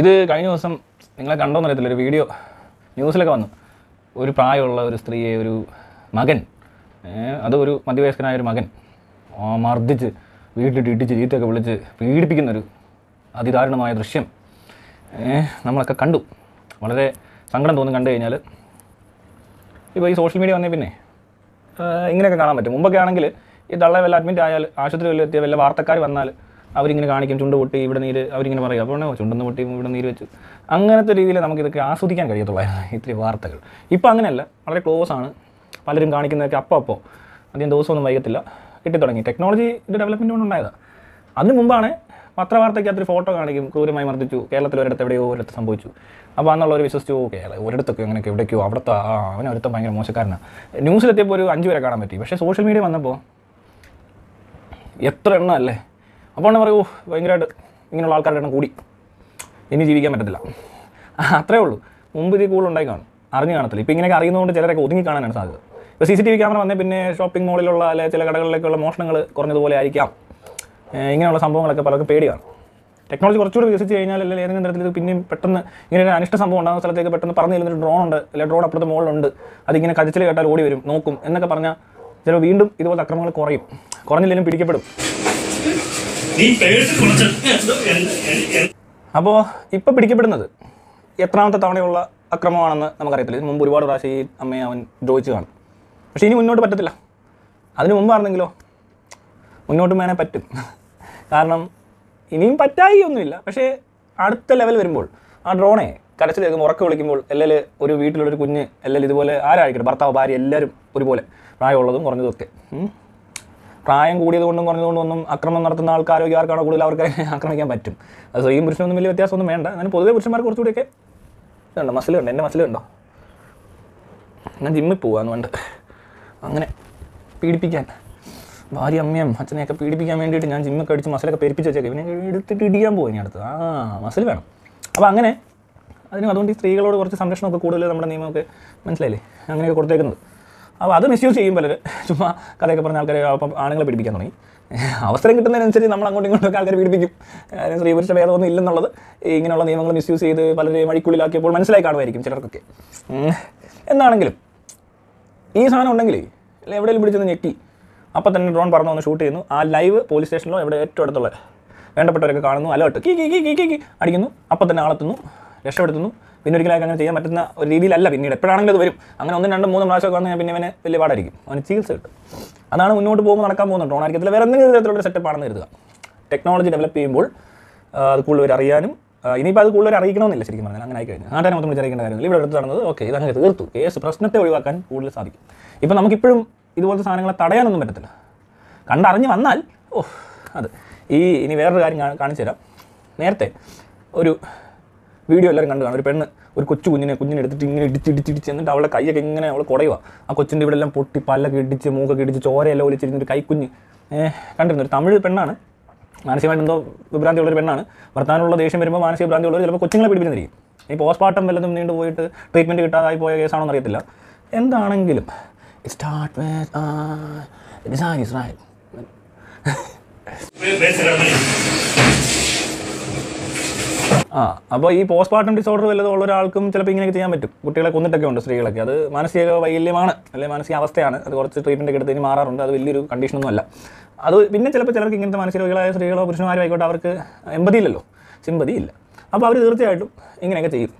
ഇത് കഴിഞ്ഞ ദിവസം നിങ്ങളെ കണ്ടോന്ന് അറിയത്തില്ല ഒരു വീഡിയോ ന്യൂസിലൊക്കെ വന്നു ഒരു പ്രായമുള്ള ഒരു സ്ത്രീയെ ഒരു മകൻ അത് ഒരു മധ്യവയസ്കനായ ഒരു മകൻ മർദ്ദിച്ച് വീട്ടിലിട്ട് ഇടിച്ച് ചീത്തയൊക്കെ വിളിച്ച് പീഡിപ്പിക്കുന്നൊരു അതിദാരുണമായ ദൃശ്യം നമ്മളൊക്കെ കണ്ടു വളരെ സങ്കടം തോന്നി കണ്ടു കഴിഞ്ഞാൽ ഇപ്പോൾ ഈ സോഷ്യൽ മീഡിയ വന്നേ പിന്നെ ഇങ്ങനെയൊക്കെ കാണാൻ പറ്റും മുമ്പൊക്കെ ആണെങ്കിൽ ഈ തള്ള വല്ല അഡ്മിറ്റ് ആയാൽ ആശുപത്രി വല്ല എത്തിയ വല്ല വാർത്തക്കാർ വന്നാൽ അവരിങ്ങനെ കാണിക്കും ചുണ്ട് പൊട്ടി ഇവിടെ നീര് അവരിങ്ങനെ പറയും അപ്പോൾ ചുണ്ടെന്ന് പൊട്ടി ഇവിടെ നീര് വെച്ചു അങ്ങനത്തെ രീതിയിൽ നമുക്കിതൊക്കെ ആസ്വദിക്കാൻ കഴിയത്തുള്ളായിരുന്നു ഇത്തിരി വാർത്തകൾ ഇപ്പോൾ അങ്ങനെയല്ല വളരെ ക്ലോസ് ആണ് പലരും കാണിക്കുന്നതൊക്കെ അപ്പോൾ അപ്പോൾ അധികം ദിവസമൊന്നും വൈകത്തില്ല കിട്ടി തുടങ്ങി ടെക്നോളജി ഇത് ഡെവലപ്മെൻറ്റ് കൊണ്ട് ഉണ്ടായതാണ് അതിന് മുമ്പാണ് പത്രവാർത്തയ്ക്കകത്തൊരു ഫോട്ടോ കാണിക്കും ക്രൂരമായി മർദ്ദിച്ചു കേരളത്തിൽ ഒരിടത്ത് എവിടെയോ ഒരിടത്ത് സംഭവിച്ചു അപ്പോൾ അന്നുള്ള ഒരു വിശ്വസിച്ചു കേരള ഒരിടത്തൊക്കെ അങ്ങനെ എവിടേക്കോ അവിടുത്തെ ആ അവൻ ഒരുത്ത ഭയങ്കര മോശക്കാരനാണ് ന്യൂസിലെത്തിയപ്പോൾ ഒരു അഞ്ച് പേരെ കാണാൻ പറ്റി പക്ഷേ സോഷ്യൽ മീഡിയ വന്നപ്പോൾ എത്ര എണ്ണം അല്ലേ അപ്പോൾ പറയൂ ഭയങ്കരമായിട്ട് ഇങ്ങനെയുള്ള ആൾക്കാരുടെ എണ്ണം കൂടി ഇനി ജീവിക്കാൻ പറ്റത്തില്ല അത്രേ ഉള്ളൂ മുമ്പ് ഇത് കൂടുതൽ ഉണ്ടായി കാണും അറിഞ്ഞു കാണത്തില്ല ഇപ്പോൾ ഇങ്ങനെയൊക്കെ അറിയുന്നതുകൊണ്ട് ചിലരൊക്കെ ഒതുങ്ങി കാണാനാണ് സാധ്യത ഇപ്പോൾ C C T V camera വന്നേ പിന്നെ ഷോപ്പിംഗ് മോളിലുള്ള അല്ലെ ചില കടകളിലേക്കുള്ള മോഷണങ്ങൾ കുറഞ്ഞതുപോലെ ആയിരിക്കാം ഇങ്ങനെയുള്ള സംഭവങ്ങളൊക്കെ പലർക്കും പേടിയാണ് ടെക്നോളജി കുറച്ചുകൂടി വികസിച്ച് കഴിഞ്ഞാൽ അല്ലെങ്കിൽ ഏതെങ്കിലും തരത്തിൽ ഇത് പിന്നെയും പെട്ടെന്ന് ഇങ്ങനെ ഒരു അനിഷ്ട സംഭവം ഉണ്ടാകുന്ന സ്ഥലത്തേക്ക് പെട്ടെന്ന് പറഞ്ഞു തരുന്നൊരു ഡ്രോൺ ഉണ്ട് അല്ലെങ്കിൽ ഡ്രോൺ അപ്പുറത്തെ മോളിലുണ്ട് അതിങ്ങനെ കജിച്ചിൽ കേട്ടാൽ ഓടി വരും നോക്കും എന്നൊക്കെ പറഞ്ഞാൽ ചിലപ്പോൾ വീണ്ടും ഇതുപോലത്തെ അക്രമങ്ങൾ കുറയും കുറഞ്ഞില്ലെങ്കിലും പിടിക്കപ്പെടും അപ്പോൾ ഇപ്പൊ പിടിക്കപ്പെടുന്നത് എത്രാമത്തെ തവണയുള്ള അക്രമമാണെന്ന് നമുക്കറിയത്തില്ല ഇതിന് മുമ്പ് ഒരുപാട് പ്രാവശ്യം ഈ അമ്മയെ അവൻ ചോദിച്ചു കാണും പക്ഷേ ഇനി മുന്നോട്ട് പറ്റത്തില്ല അതിന് മുമ്പാണെന്നെങ്കിലോ മുന്നോട്ട് വേണേ പറ്റും കാരണം ഇനിയും പറ്റായി ഒന്നുമില്ല പക്ഷേ അടുത്ത ലെവൽ വരുമ്പോൾ ആ ഡ്രോണെ കരച്ചിൽ കേൾക്കുമ്പോൾ ഉറക്കം വിളിക്കുമ്പോൾ എല്ലാവരും ഒരു വീട്ടിലൊരു കുഞ്ഞ് എല്ലാവരും ഇതുപോലെ ആരായിരിക്കട്ടെ ഭർത്താവ് ഭാര്യ എല്ലാവരും ഒരുപോലെ പ്രായമുള്ളതും കുറഞ്ഞതും ഒക്കെ പ്രായം കൂടിയത് കൊണ്ടും കുറഞ്ഞതുകൊണ്ടും ഒന്നും അക്രമം നടത്തുന്ന ആൾക്കാരോ ആർക്കാണോ കൂടുതൽ അവർക്ക് ആക്രമിക്കാൻ പറ്റും അത് സ്ത്രീയും പുരുഷനൊന്നും വലിയ വ്യത്യാസമൊന്നും വേണ്ട അങ്ങനെ പൊതുവേ പുരുഷന്മാർ കുറച്ചുകൂടിയൊക്കെ ഇതുണ്ട് മസിൽ ഉണ്ട് എൻ്റെ മസിൽ ഉണ്ടോ ഞാൻ ജിമ്മിൽ പോകാമെന്ന് വേണ്ട അങ്ങനെ പീഡിപ്പിക്കാൻ ഭാര്യ അമ്മയും അച്ഛനെയൊക്കെ പീഡിപ്പിക്കാൻ വേണ്ടിയിട്ട് ഞാൻ ജിമ്മൊക്കെ അടിച്ച് മസിലൊക്കെ പെരുപ്പിച്ച് വെച്ചേക്കെ ഇവനെ എടുത്തിട്ട് ഇടിയാൻ പോകും ഞാൻ അടുത്ത് ആ മസിൽ വേണം അപ്പോൾ അങ്ങനെ അതിനും അതുകൊണ്ട് ഈ സ്ത്രീകളോട് കുറച്ച് സംരക്ഷണമൊക്കെ കൂടുതൽ നമ്മുടെ നിയമമൊക്കെ മനസ്സിലായില്ലേ അങ്ങനെയൊക്കെ കൊടുത്തേക്കുന്നത് അപ്പോൾ അത് മിസ്യൂസ് ചെയ്യും പലർ ചുമ്മാ കഥയൊക്കെ പറഞ്ഞ ആൾക്കാരെ അപ്പം ആണുങ്ങളെ പിടിപ്പിക്കാൻ തുടങ്ങി അവസരം കിട്ടുന്നതിനനുസരിച്ച് നമ്മൾ അങ്ങോട്ടും ഇങ്ങോട്ടും ആൾക്കാരെ പീഡിപ്പിക്കും സ്ത്രീപുരുഷ ഭേദമൊന്നും ഇല്ലെന്നുള്ളത് ഇങ്ങനെയുള്ള നിയമങ്ങൾ മിസ്യൂസ് ചെയ്ത് പലരെയും വഴിക്കുള്ളിലാക്കിയപ്പോൾ മനസ്സിലായി കാണുമായിരിക്കും ചിലർക്കൊക്കെ എന്നാണെങ്കിലും ഈ സാധനം ഉണ്ടെങ്കിൽ എവിടെയെങ്കിലും പിടിച്ചെന്ന് ഞെക്കി അപ്പോൾ തന്നെ ഡ്രോൺ പറഞ്ഞു വന്ന് ഷൂട്ട് ചെയ്യുന്നു ആ ലൈവ് പോലീസ് സ്റ്റേഷനിലോ എവിടെ ഏറ്റവും അടുത്തുള്ള വേണ്ടപ്പെട്ടവരൊക്കെ കാണുന്നു അലേർട്ട് കീ കീ കീ കീ കീ അടിക്കുന്നു അപ്പോൾ തന്നെ ആളെത്തുന്നു രക്ഷപ്പെടുത്തുന്നു പിന്നെ ഒരിക്കലും അങ്ങനെ ചെയ്യാൻ പറ്റുന്ന ഒരു രീതിയിലല്ല പിന്നീട് എപ്പോഴാണെങ്കിലും അത് വരും അങ്ങനെ ഒന്നും രണ്ടും മൂന്നും പ്രാവശ്യം വന്നു പിന്നെ ഇവന് വലിയ പാടായിരിക്കും അവന് ചികിത്സ കിട്ടും അതാണ് മുന്നോട്ട് പോകുമ്പോൾ നടക്കാൻ പോകുന്നത് ഡ്രോണായിരിക്കത്തില്ല വേറെ എന്തെങ്കിലും തരത്തിലുള്ള സെറ്റപ്പ് ആണെന്ന് കരുതുക ടെക്നോളജി ഡെവലപ്പ് ചെയ്യുമ്പോൾ അത് കൂടുതൽ അറിയാനും ഇനിയിപ്പോൾ അത് കൂടുതൽ അറിയിക്കണമെന്നില്ല ശരിക്കും പറഞ്ഞാൽ അങ്ങനെ ആയി കഴിഞ്ഞു നാട്ടുകാരെ മൊത്തം വിചാരിക്കേണ്ട കാര്യങ്ങൾ ഇവിടെ അടുത്ത് നടന്നത് ഓക്കെ അങ്ങനെ തീർത്തു കേസ് പ്രശ്നത്തെ ഒഴിവാക്കാൻ കൂടുതൽ സാധിക്കും ഇപ്പം നമുക്കിപ്പോഴും ഇതുപോലത്തെ സാധനങ്ങളെ തടയാനൊന്നും പറ്റത്തില്ല കണ്ടറിഞ്ഞ് വന്നാൽ ഓ അത് ഈ ഇനി വേറൊരു കാര്യം കാണിച്ചു തരാം നേരത്തെ ഒരു വീഡിയോ എല്ലാവരും കണ്ടു കാണും ഒരു പെണ്ണ് ഒരു കൊച്ചു കുഞ്ഞിനെ കുഞ്ഞിനെ എടുത്തിട്ട് ഇങ്ങനെ ഇടിച്ച് എന്നിട്ട് അവളെ കൈയൊക്കെ ഇങ്ങനെ അവൾ കുറയുക ആ കൊച്ചിൻ്റെ ഇവിടെ എല്ലാം പൊട്ടി പല്ലൊക്കെ ഇടിച്ച് മൂക്കൊക്കെ ഇടിച്ച് ചോരയെല്ലാം ഒലിച്ചിരുന്ന ഒരു കൈക്കുഞ്ഞ് കണ്ടിരുന്നു ഒരു തമിഴ് പെണ്ണാണ് മാനസികമായിട്ട് എന്തോ വിഭ്രാന്തിയുള്ളൊരു പെണ്ണാണ് വർത്താനുള്ള ദേഷ്യം വരുമ്പോൾ മാനസിക ഭ്രാന്തിയുള്ളവർ ചിലപ്പോൾ കൊച്ചുങ്ങളെ പിടിപ്പിച്ചിരിക്കും ഈ പോസ്റ്റ്മോർട്ടം വല്ലതും നീണ്ടു പോയിട്ട് ട്രീറ്റ്മെൻറ്റ് കിട്ടാതായി പോയ കേസാണോ എന്നറിയത്തില്ല എന്താണെങ്കിലും സ്റ്റാർട്ട് വിത്ത് റൈറ്റ് ആ അപ്പോൾ ഈ പാർട്ടം ഡിസോർഡർ വല്ലതും ഉള്ള ഒരാൾക്കും ചിലപ്പോൾ ഇങ്ങനെയൊക്കെ ചെയ്യാൻ പറ്റും കുട്ടികളെ കൊന്നിട്ടൊക്കെ ഉണ്ട് സ്ത്രീകളൊക്കെ അത് മാനസിക വൈകല്യമാണ് അല്ലെങ്കിൽ മാനസിക അവസ്ഥയാണ് അത് കുറച്ച് ട്രീറ്റ്മെൻറ്റ് എടുത്തതിന് മാറാറുണ്ട് അത് വലിയൊരു കണ്ടീഷനൊന്നും അല്ല അത് പിന്നെ ചിലപ്പോൾ ചിലർക്ക് ഇങ്ങനത്തെ മാനസിക രോഗികളായ സ്ത്രീകളോ പുരുഷന്മാരോ ആയിക്കോട്ടെ അവർക്ക് ഇല്ലല്ലോ എമ്പതിയില്ലല്ലോ ഇല്ല അപ്പോൾ അവർ തീർച്ചയായിട്ടും ഇങ്ങനെയൊക്കെ ചെയ്യും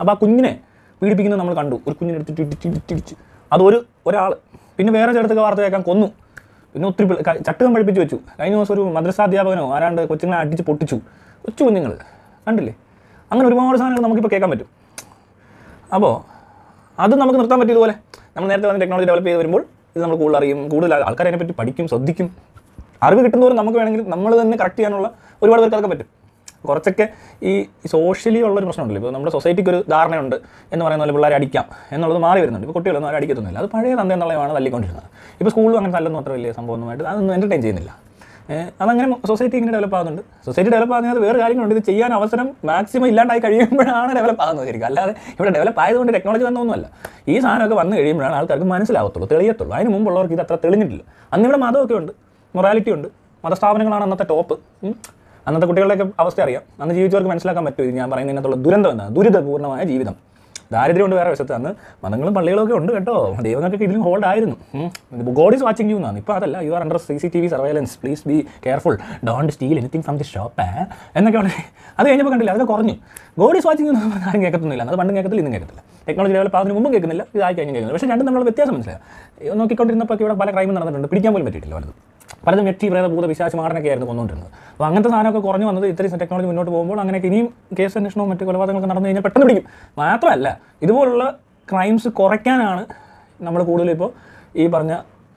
അപ്പോൾ ആ കുഞ്ഞിനെ പീഡിപ്പിക്കുന്നത് നമ്മൾ കണ്ടു ഒരു കുഞ്ഞിനെ എടുത്ത് ഇടിച്ച് അതൊരു ഒരാൾ പിന്നെ വേറെ ചിലത്തൊക്കെ വാർത്ത കേൾക്കാൻ കൊന്നു പിന്നെ ഒത്തിരി ചട്ടുകം പഠിപ്പിച്ച് വെച്ചു കഴിഞ്ഞ ദിവസം ഒരു മദ്രസാധ്യാപകനോ ആരാണ്ട് കൊച്ചുങ്ങളെ അടിച്ച് പൊട്ടിച്ചു കൊച്ചു കുഞ്ഞുങ്ങൾ കണ്ടില്ലേ അങ്ങനെ ഒരുപാട് സാധനങ്ങൾ നമുക്കിപ്പോൾ കേൾക്കാൻ പറ്റും അപ്പോൾ അത് നമുക്ക് നിർത്താൻ പറ്റിയതുപോലെ നമ്മൾ നേരത്തെ വന്ന ടെക്നോളജി ഡെവലപ്പ് ചെയ്ത് വരുമ്പോൾ ഇത് നമ്മൾ കൂടുതൽ അറിയും കൂടുതൽ ആൾക്കാർ പറ്റി പഠിക്കും ശ്രദ്ധിക്കും അറിവ് കിട്ടുന്നവരും നമുക്ക് വേണമെങ്കിൽ നമ്മൾ തന്നെ കറക്റ്റ് ചെയ്യാനുള്ള ഒരുപാട് പേർക്ക് അതൊക്കെ പറ്റും കുറച്ചൊക്കെ ഈ സോഷ്യലി ഉള്ളൊരു പ്രശ്നമുണ്ടല്ലോ ഇപ്പോൾ നമ്മുടെ സൊസൈറ്റിക്ക് ഒരു ധാരണയുണ്ട് എന്ന് പറയുന്ന പോലെ പിള്ളേരെ അടിക്കാം എന്നുള്ളത് മാറി വരുന്നുണ്ട് ഇപ്പോൾ കുട്ടികളൊന്നും ആരും അടിക്കത്തൊന്നുമില്ല അത് പഴയ തന്ത എന്നുള്ളതാണ് തല്ലിക്കൊണ്ടിരുന്നത് ഇപ്പോൾ സ്കൂളിൽ അങ്ങനെ തല്ലെന്ന് അത്ര വലിയ സംഭവമൊന്നുമായിട്ട് അതൊന്നും എൻ്റർടൈൻ ചെയ്യുന്നില്ല അതങ്ങനെ സൊസൈറ്റി ഇങ്ങനെ ഡെവലപ്പ് ആകുന്നുണ്ട് സൊസൈറ്റി ഡെവലപ്പ് ആകുന്നത് വേറെ കാര്യങ്ങളുണ്ട് ഇത് ചെയ്യാൻ അവസരം മാക്സിമം ഇല്ലാണ്ടായി കഴിയുമ്പോഴാണ് ഡെവലപ്പ് ആകുന്നത് ശരിക്കും അല്ലാതെ ഇവിടെ ഡെവലപ്പ് ആയതുകൊണ്ട് ടെക്നോളജി വന്നൊന്നുമല്ല ഈ സാധനമൊക്കെ വന്നു കഴിയുമ്പോഴാണ് ആൾക്കാർക്ക് മനസ്സിലാവത്തുള്ളൂ തെളിയത്തുള്ളൂ അതിന് മുമ്പുള്ളവർക്ക് ഇത് അത്ര തെളിഞ്ഞിട്ടില്ല അന്ന് ഇവിടെ മതമൊക്കെ ഉണ്ട് മൊറാലിറ്റി ഉണ്ട് മതസ്ഥാപനങ്ങളാണ് അന്നത്തെ ടോപ്പ് അന്നത്തെ കുട്ടികളുടെയൊക്കെ അവസ്ഥ അറിയാം അന്ന് ജീവിച്ചവർക്ക് മനസ്സിലാക്കാൻ പറ്റും ഞാൻ പറയുന്നതിനകത്തുള്ള ദുരന്തം എന്നാണ് ദുരിതപൂർണ്ണമായ ജീവിതം ദാരിദ്ര്യം ഉണ്ട് വേറെ വശത്ത് അന്ന് മതങ്ങളും പള്ളികളൊക്കെ ഉണ്ട് കേട്ടോ ദൈവങ്ങൾക്കൊക്കെ ഇതിലും ഹോൾഡ് ആയിരുന്നു ഗോഡ് ഈസ് വാച്ചിങ് യു എന്നാണ് ഇപ്പോൾ അതല്ല you are under C C T V surveillance please be careful don't steal anything from the shop എന്നൊക്കെ ഉണ്ട് അത് കഴിഞ്ഞപ്പോൾ കണ്ടില്ല അതൊക്കെ കുറഞ്ഞു ഗോഡ് ഈസ് വാച്ചിങ് എന്ന് ആരും കേൾക്കത്തൊന്നുമില്ല അത് പണ്ട് കേൾക്കത്തില്ല ഇന്നും കേൾക്കത്തില്ല ടെക്നോളജി ലെവൽ അതിന് മുമ്പും കേൾക്കുന്നില്ല ഇതായി കഴിഞ്ഞ് കേൾക്കുന്നില്ല പക്ഷേ രണ്ടും നമ്മൾ വ്യത്യാസം മനസ്സിലായി നോക്കിക്കൊണ്ടിരുന്നപ്പോൾ ഇവിടെ പല ക്രൈമും നടന്നിട്ടുണ്ട് പിടിക്കാൻ പോലും പറ്റിയിട്ടില്ല വലുത് പലതും വ്യക്തി പ്രേത ഭൂത പിശാശുമാടനൊക്കെ ആയിരുന്നു കൊന്നുകൊണ്ടിരുന്നത് അപ്പോൾ അങ്ങനത്തെ സാധനമൊക്കെ കുറഞ്ഞു വന്നത് ഇത്രയും ടെക്നോളജി മുന്നോട്ട് പോകുമ്പോൾ അങ്ങനെ ഇനിയും കേസ് അന്വേഷണവും മറ്റു കൊലപാതകങ്ങളൊക്കെ നടന്നു കഴിഞ്ഞാൽ പെട്ടെന്ന് പിടിക്കും മാത്രമല്ല ഇതുപോലുള്ള ക്രൈംസ് കുറയ്ക്കാനാണ് നമ്മൾ കൂടുതലിപ്പോൾ ഈ പറഞ്ഞ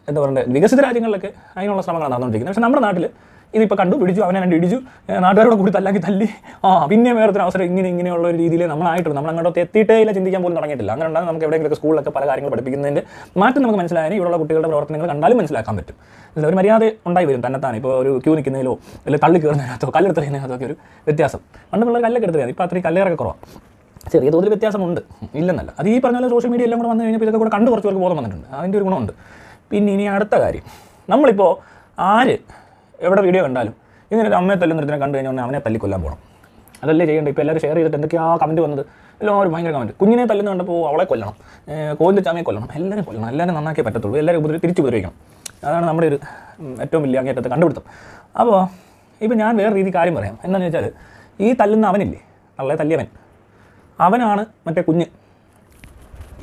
എന്താ പറയുക വികസിത രാജ്യങ്ങളിലൊക്കെ അതിനുള്ള ശ്രമങ്ങളാണ് നടന്നുകൊണ്ടിരിക്കുന്നത് പക്ഷേ നമ്മുടെ നാട്ടിൽ ഇതിപ്പോൾ കണ്ടു പിടിച്ചു അവനെ രണ്ട് ഇടിച്ചു നാട്ടുകാരോട് കൂടി തല്ലാക്കി തല്ലി ആ പിന്നെ വേറൊരു അവസരം ഇങ്ങനെ ഇങ്ങനെയുള്ള ഒരു രീതിയിൽ നമ്മളായിട്ടുണ്ട് നമ്മൾ അങ്ങോട്ട് എത്തിയിട്ടേ ഇല്ല ചിന്തിക്കാൻ പോലും തുടങ്ങിയിട്ടില്ല അങ്ങനെ ഉണ്ടാകും നമുക്ക് എവിടെയെങ്കിലും സ്കൂളിലൊക്കെ പല കാര്യങ്ങൾ പഠിപ്പിക്കുന്നതിൻ്റെ മാറ്റം നമുക്ക് മനസ്സിലായാലും ഇവിടെയുള്ള കുട്ടികളുടെ പ്രവർത്തനങ്ങൾ കണ്ടാലും മനസ്സിലാക്കാൻ പറ്റും അല്ല ഒരു മര്യാദ ഉണ്ടായി വരും തന്നെത്താണ് ഇപ്പോൾ ഒരു ക്യൂ നിൽക്കുന്നതിലോ അല്ലെങ്കിൽ തള്ളി കയറുന്നതിനകത്തോ കല്ലെടുത്തറിയുന്നതിനകത്തോ ഒക്കെ ഒരു വ്യത്യാസം പണ്ട് പിള്ളേർ കല്ലൊക്കെ എടുത്തറിയാം ഇപ്പോൾ അത്രയും കല്ലേറൊക്കെ കുറവാണ് ചെറിയ തോതിൽ വ്യത്യാസമുണ്ട് ഇല്ലെന്നല്ല അത് ഈ പറഞ്ഞ സോഷ്യൽ മീഡിയ എല്ലാം കൂടെ വന്നു കഴിഞ്ഞപ്പോൾ ഇതൊക്കെ കൂടെ കണ്ടു കുറച്ച് പേർക്ക് ബോധം വന്നിട്ടുണ്ട് അതിൻ്റെ ഒരു ഗുണമുണ്ട് പിന്നെ ഇനി അടുത്ത കാര്യം നമ്മളിപ്പോൾ ആര് എവിടെ വീഡിയോ കണ്ടാലും ഇങ്ങനെ ഒരു അമ്മയെ തല്ലുന്നിടത്തിനെ കണ്ടു കഴിഞ്ഞാൽ അവനെ തല്ലിക്കൊല്ലാൻ പോകണം അതല്ലേ ചെയ്യേണ്ടത് ഇപ്പോൾ എല്ലാവരും ഷെയർ ചെയ്തിട്ട് എന്തൊക്കെയാ കമൻറ്റ് വന്നത് എല്ലാവരും ഭയങ്കര കമൻറ്റ് കുഞ്ഞിനെ തല്ലുന്ന കണ്ടപ്പോൾ അവളെ കൊല്ലണം കോലിൻ്റെ ചാമയെ കൊല്ലണം എല്ലാവരും കൊല്ലണം എല്ലാവരും നന്നാക്കിയേ പറ്റത്തുള്ളൂ എല്ലാവരും ഉപദ്രവി തിരിച്ചു ഉപദ്രവിക്കണം അതാണ് നമ്മുടെ ഒരു ഏറ്റവും വലിയ അങ്ങേറ്റത്തെ കണ്ടുപിടുത്തം അപ്പോൾ ഇപ്പം ഞാൻ വേറെ രീതി കാര്യം പറയാം എന്താണെന്ന് വെച്ചാൽ ഈ തല്ലുന്ന അവനില്ലേ അവളെ തല്ലിയവൻ അവനാണ് മറ്റേ കുഞ്ഞ്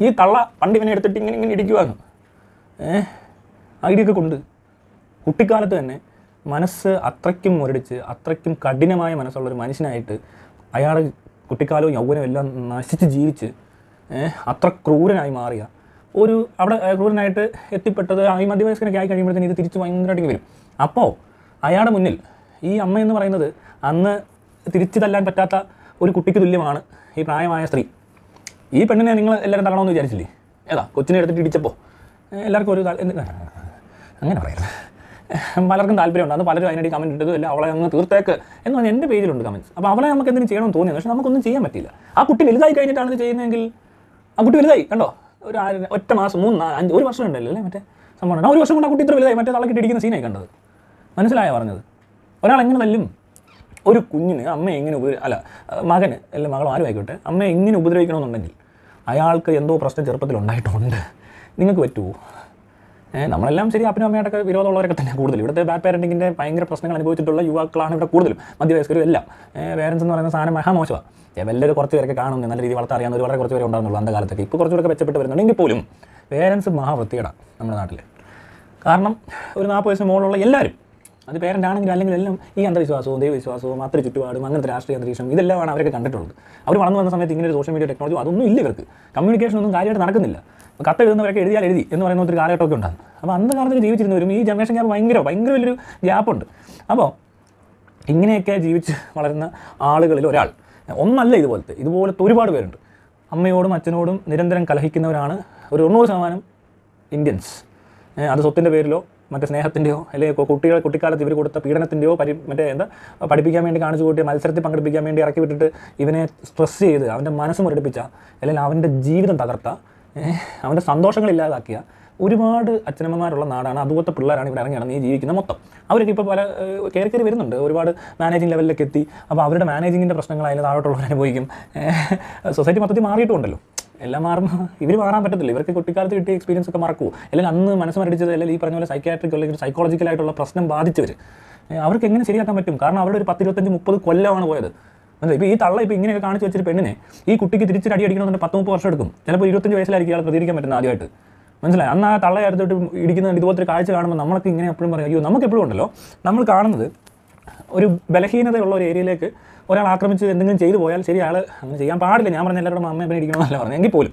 ഈ തള്ള പണ്ടിവനെ എടുത്തിട്ട് ഇങ്ങനെ ഇങ്ങനെ ഇടിക്കുവായിരുന്നു ഏഹ് ഐഡിയൊക്കെ കൊണ്ട് കുട്ടിക്കാലത്ത് തന്നെ മനസ്സ് അത്രയ്ക്കും മുരടിച്ച് അത്രയ്ക്കും കഠിനമായ മനസ്സുള്ള ഒരു മനുഷ്യനായിട്ട് അയാൾ കുട്ടിക്കാലവും യൗവനവും എല്ലാം നശിച്ച് ജീവിച്ച് അത്ര ക്രൂരനായി മാറിയ ഒരു അവിടെ ക്രൂരനായിട്ട് എത്തിപ്പെട്ടത് ഈ മധ്യവയസ്കനൊക്കെ ആയി കഴിയുമ്പോഴത്തേന് ഇത് തിരിച്ച് ഭയങ്കരമായിട്ട് വരും അപ്പോൾ അയാളുടെ മുന്നിൽ ഈ അമ്മ എന്ന് പറയുന്നത് അന്ന് തിരിച്ചു തല്ലാൻ പറ്റാത്ത ഒരു കുട്ടിക്ക് തുല്യമാണ് ഈ പ്രായമായ സ്ത്രീ ഈ പെണ്ണിനെ നിങ്ങൾ എല്ലാവരും തള്ളണമെന്ന് വിചാരിച്ചില്ലേ ഏതാ കൊച്ചിനെ എടുത്തിട്ട് ഇടിച്ചപ്പോൾ എല്ലാവർക്കും ഒരു അങ്ങനെ പറയുന്നത് പലർക്കും താല്പര്യമുണ്ട് അത് പലരും അതിനടി കമൻറ്റ് ഇല്ല അവളെ അങ്ങ് തീർത്തേക്ക് എന്ന് പറഞ്ഞാൽ എൻ്റെ പേജിലുണ്ട് കമൻറ്റ്സ് അപ്പോൾ അവളെ നമുക്ക് എന്തെങ്കിലും ചെയ്യണമെന്ന് തോന്നിയത് പക്ഷേ നമുക്കൊന്നും ചെയ്യാൻ പറ്റില്ല ആ കുട്ടി വലുതായി കഴിഞ്ഞിട്ടാണ് ഇത് ചെയ്യുന്നതെങ്കിൽ ആ കുട്ടി വലുതായി കണ്ടോ ഒരു ഒറ്റ മാസം മൂന്ന് അഞ്ച് ഒരു വർഷം ഉണ്ടല്ലോ അല്ലേ മറ്റേ സംഭവം ഉണ്ടോ ഒരു വർഷം കൊണ്ട് ആ കുട്ടി ഇത്ര വലുതായി മറ്റേ തളക്കി സീനായി കണ്ടത് മനസ്സിലായോ പറഞ്ഞത് ഒരാൾ എങ്ങനെ തല്ലും ഒരു കുഞ്ഞിന് അമ്മ എങ്ങനെ ഉപദ്ര അല്ല മകന് അല്ല മകളും ആരുമായിക്കോട്ടെ അമ്മയെ അമ്മ എങ്ങനെ ഉപദ്രവിക്കണമെന്നുണ്ടെങ്കിൽ അയാൾക്ക് എന്തോ പ്രശ്നം ചെറുപ്പത്തിൽ ഉണ്ടായിട്ടുണ്ട് നിങ്ങൾക്ക് പറ്റുമോ നമ്മളെല്ലാം ശരി അപ്പനും അമ്മയോടൊക്കെ വിരോധമുള്ളവരൊക്കെ തന്നെ കൂടുതൽ ഇവിടുത്തെ ബാഡ് പാരൻറ്റിങ്ങിൻ്റെ ഭയങ്കര പ്രശ്നങ്ങൾ അനുഭവിച്ചിട്ടുള്ള യുവാക്കളാണ് ഇവിടെ കൂടുതലും മധ്യവയസ്കരും എല്ലാം പേരൻസ് എന്ന് പറയുന്ന സാധനം മഹാമോശമാണ് വല്ലൊരു കുറച്ച് പേരൊക്കെ കാണും നല്ല രീതിയിൽ വളർത്താറിയാവുന്ന വളരെ കുറച്ച് പേരെ ഉണ്ടാകുന്നുള്ളൂ അന്ന കാലത്തൊക്കെ ഇപ്പോൾ കുറച്ചുകൂടെ മെച്ചപ്പെട്ട് വരുന്നുണ്ടെങ്കിൽ പോലും പേരൻസ് മഹാവൃത്തികേടാണ് നമ്മുടെ നാട്ടിൽ കാരണം ഒരു നാൽപ്പത് വയസ്സിന് മുകളിലുള്ള എല്ലാവരും അത് പേരൻ്റ് ആണെങ്കിലും അല്ലെങ്കിൽ എല്ലാം ഈ അന്ധവിശ്വാസവും ദൈവവിശ്വാസവും അത്ര ചുറ്റുപാടും അങ്ങനത്തെ രാഷ്ട്രീയ അന്തരീക്ഷം ഇതെല്ലാമാണ് അവരൊക്കെ കണ്ടിട്ടുള്ളത് അവർ വളർന്നു വന്ന സമയത്ത് ഇങ്ങനെ ഒരു സോഷ്യൽ മീഡിയ ടെക്നോളജി അതൊന്നും ഇല്ല ഇവർക്ക് കമ്മ്യൂണിക്കേഷൻ ഒന്നും കാര്യമായിട്ട് നടക്കുന്നില്ല കത്തെഴുതുന്നവരൊക്കെ എഴുതിയാൽ എഴുതി എന്ന് പറയുന്ന ഒരു കാലഘട്ടമൊക്കെ ഉണ്ടാകും അപ്പോൾ അന്ന് കാലത്ത് ജീവിച്ചിരുന്നവരും ഈ ജനറേഷൻ ഗ്യാപ്പ് ഭയങ്കര ഭയങ്കര വലിയൊരു ഗ്യാപ്പുണ്ട് അപ്പോൾ ഇങ്ങനെയൊക്കെ ജീവിച്ച് വളരുന്ന ആളുകളിൽ ഒരാൾ ഒന്നല്ല ഇതുപോലത്തെ ഇതുപോലത്തെ ഒരുപാട് പേരുണ്ട് അമ്മയോടും അച്ഛനോടും നിരന്തരം കലഹിക്കുന്നവരാണ് ഒരു തൊണ്ണൂറ് ശതമാനം ഇന്ത്യൻസ് അത് സ്വത്തിൻ്റെ പേരിലോ മറ്റേ സ്നേഹത്തിൻ്റെയോ അല്ലെങ്കിൽ കുട്ടികൾ കുട്ടിക്കാലത്ത് ഇവർ കൊടുത്ത പീഡനത്തിൻ്റെയോ പരി മറ്റേ എന്താ പഠിപ്പിക്കാൻ വേണ്ടി കാണിച്ചു കൂട്ടിയ മത്സരത്തിൽ പങ്കെടുപ്പിക്കാൻ വേണ്ടി ഇറക്കി വിട്ടിട്ട് ഇവനെ സ്ട്രെസ് ചെയ്ത് അവൻ്റെ മനസ്സ് മുരടിപ്പിച്ച അല്ലെങ്കിൽ അവൻ്റെ ജീവിതം തകർത്ത അവൻ്റെ സന്തോഷങ്ങളില്ലാതാക്കിയ ഒരുപാട് അച്ഛനമ്മമാരുള്ള നാടാണ് അതുപോലത്തെ പിള്ളേരാണ് ഇവിടെ ഇറങ്ങി ഇറങ്ങി ജീവിക്കുന്ന മൊത്തം അവരൊക്കെ ഇപ്പോൾ പല കയറി കയറി വരുന്നുണ്ട് ഒരുപാട് മാനേജിങ് ലെവലിലേക്ക് എത്തി അപ്പോൾ അവരുടെ മാനേജിങ്ങിൻ്റെ പ്രശ്നങ്ങളായാലും താഴോട്ടുള്ളവർ അനുഭവിക്കും സൊസൈറ്റി മൊത്തത്തിൽ മാറിയിട്ടുണ്ടല്ലോ എല്ലാം മാറുമ്പോൾ ഇവർ മാറാൻ പറ്റത്തില്ല ഇവർക്ക് കുട്ടിക്കാലത്ത് കിട്ടിയ എക്സ്പീരിയൻസ് ഒക്കെ മറക്കുമോ അല്ലെങ്കിൽ അന്ന് മനസ്സ് മരടിച്ചത് അല്ലെങ്കിൽ ഈ പറഞ്ഞ പോലെ സൈക്കാട്രിക് അല്ലെങ്കിൽ സൈക്കോളജിക്കലായിട്ടുള്ള പ്രശ്നം ബാധിച്ചവർ അവർക്ക് എങ്ങനെ ശരിയാക്കാൻ പറ്റും കാരണം അവരുടെ ഒരു പത്തിരുപത്തഞ്ച് മുപ്പത് കൊല്ലമാണ് പോയത് മനസ്സിലായി ഇപ്പോൾ ഈ തള്ള ഇപ്പോൾ ഇങ്ങനെയൊക്കെ കാണിച്ച് വെച്ചൊരു പെണ്ണിനെ ഈ കുട്ടിക്ക് തിരിച്ചൊരു അടി അടിക്കണമെന്നുണ്ട് പത്ത് മുപ്പത് വർഷം എടുക്കും ചിലപ്പോൾ ഇരുപത്തഞ്ച് വയസ്സിലായിരിക്കും ഇയാൾ പ്രതികരിക്കാൻ പറ്റുന്ന ആദ്യമായിട്ട് മനസ്സിലായി അന്ന് ആ തള്ളയെടുത്തിട്ട് ഇടിക്കുന്ന ഇതുപോലത്തെ ഒരു കാഴ്ച കാണുമ്പോൾ നമ്മളൊക്കെ ഇങ്ങനെ എപ്പോഴും പറയും അയ്യോ നമുക്ക് എപ്പോഴും ഉണ്ടല്ലോ നമ്മൾ കാണുന്നത് ഒരു ബലഹീനതയുള്ള ഒരു ഏരിയയിലേക്ക് ഒരാൾ ആക്രമിച്ച് എന്തെങ്കിലും ചെയ്തു പോയാൽ ശരി ആൾ അങ്ങനെ ചെയ്യാൻ പാടില്ല ഞാൻ പറഞ്ഞ എല്ലാവരുടെ അമ്മയെ പിന്നെ ഇരിക്കണമെന്നല്ല പറഞ്ഞു എങ്കിൽ പോലും